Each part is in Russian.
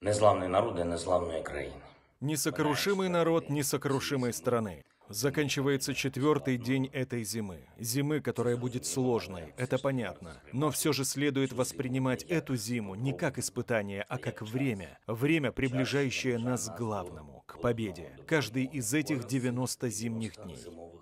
незламные народы, незламные краины. Несокрушимый народ несокрушимой страны. Заканчивается четвертый день этой зимы. Зимы, которая будет сложной, это понятно. Но все же следует воспринимать эту зиму не как испытание, а как время. Время, приближающее нас к главному, к победе. Каждый из этих 90 зимних дней.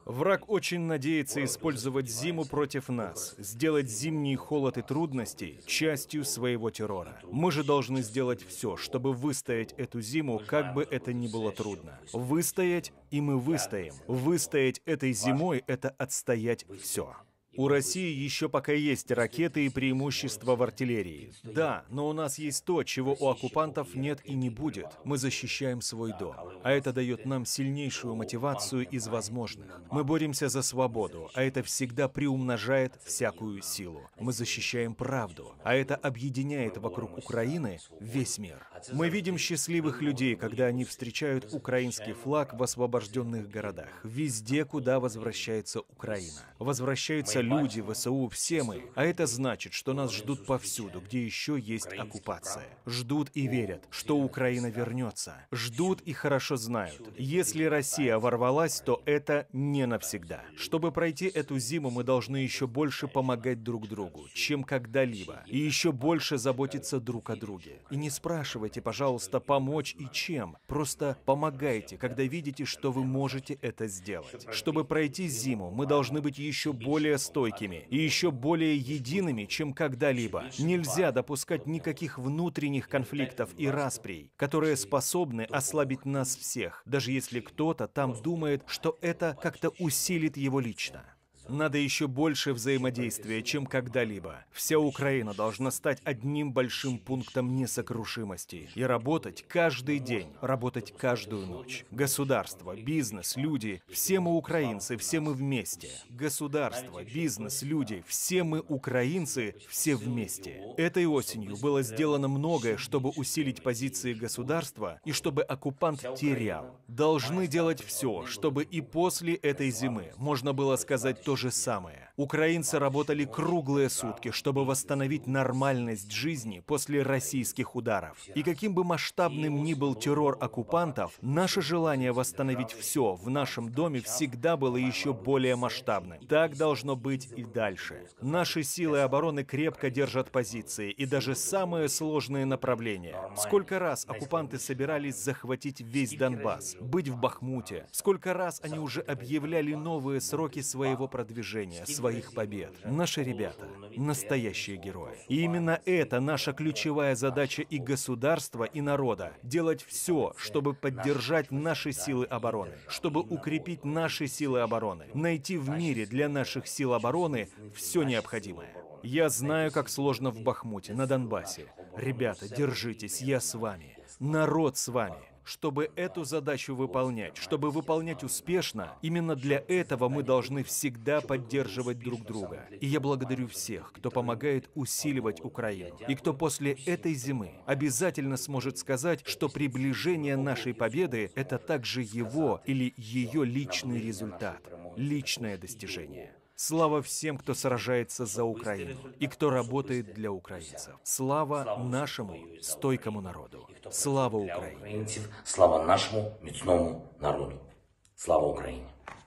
Враг очень надеется использовать зиму против нас, сделать зимний холод и трудности частью своего террора. Мы же должны сделать все, чтобы выстоять эту зиму, как бы это ни было трудно. Выстоять, и мы выстоим. Выстоять этой зимой — это отстоять все. У России еще пока есть ракеты и преимущество в артиллерии. Да, но у нас есть то, чего у оккупантов нет и не будет. Мы защищаем свой дом. А это дает нам сильнейшую мотивацию из возможных. Мы боремся за свободу, а это всегда приумножает всякую силу. Мы защищаем правду, а это объединяет вокруг Украины весь мир. Мы видим счастливых людей, когда они встречают украинский флаг в освобожденных городах. Везде, куда возвращается Украина. Возвращаются люди, ВСУ, все мы. А это значит, что нас ждут повсюду, где еще есть оккупация. Ждут и верят, что Украина вернется. Ждут и хорошо знают. Если Россия ворвалась, то это не навсегда. Чтобы пройти эту зиму, мы должны еще больше помогать друг другу, чем когда-либо. И еще больше заботиться друг о друге. И не спрашивайте, пожалуйста, помочь и чем. Просто помогайте, когда видите, что вы можете это сделать. Чтобы пройти зиму, мы должны быть еще более стойкими стойкими и еще более едиными, чем когда-либо. Нельзя допускать никаких внутренних конфликтов и расприй, которые способны ослабить нас всех, даже если кто-то там думает, что это как-то усилит его лично. Надо еще больше взаимодействия, чем когда-либо. Вся Украина должна стать одним большим пунктом несокрушимости и работать каждый день, работать каждую ночь. Государство, бизнес, люди, все мы украинцы, все мы вместе. Государство, бизнес, люди, все мы украинцы, все вместе. Этой осенью было сделано многое, чтобы усилить позиции государства и чтобы оккупант терял. Должны делать все, чтобы и после этой зимы можно было сказать то, то же самое. Украинцы работали круглые сутки, чтобы восстановить нормальность жизни после российских ударов. И каким бы масштабным ни был террор оккупантов, наше желание восстановить все в нашем доме всегда было еще более масштабным. Так должно быть и дальше. Наши силы обороны крепко держат позиции и даже самые сложные направления. Сколько раз оккупанты собирались захватить весь Донбасс, быть в Бахмуте? Сколько раз они уже объявляли новые сроки своего продвижения? продвижения, своих побед. Наши ребята – настоящие герои. И именно это наша ключевая задача и государства, и народа – делать все, чтобы поддержать наши силы обороны, чтобы укрепить наши силы обороны, найти в мире для наших сил обороны все необходимое. Я знаю, как сложно в Бахмуте, на Донбассе. Ребята, держитесь, я с вами. Народ с вами чтобы эту задачу выполнять, чтобы выполнять успешно, именно для этого мы должны всегда поддерживать друг друга. И я благодарю всех, кто помогает усиливать Украину, и кто после этой зимы обязательно сможет сказать, что приближение нашей победы – это также его или ее личный результат, личное достижение. Слава всем, кто сражается за Украину и кто работает для украинцев. Слава нашему стойкому народу. Слава Украине. Слава нашему міцному народу. Слава Украине.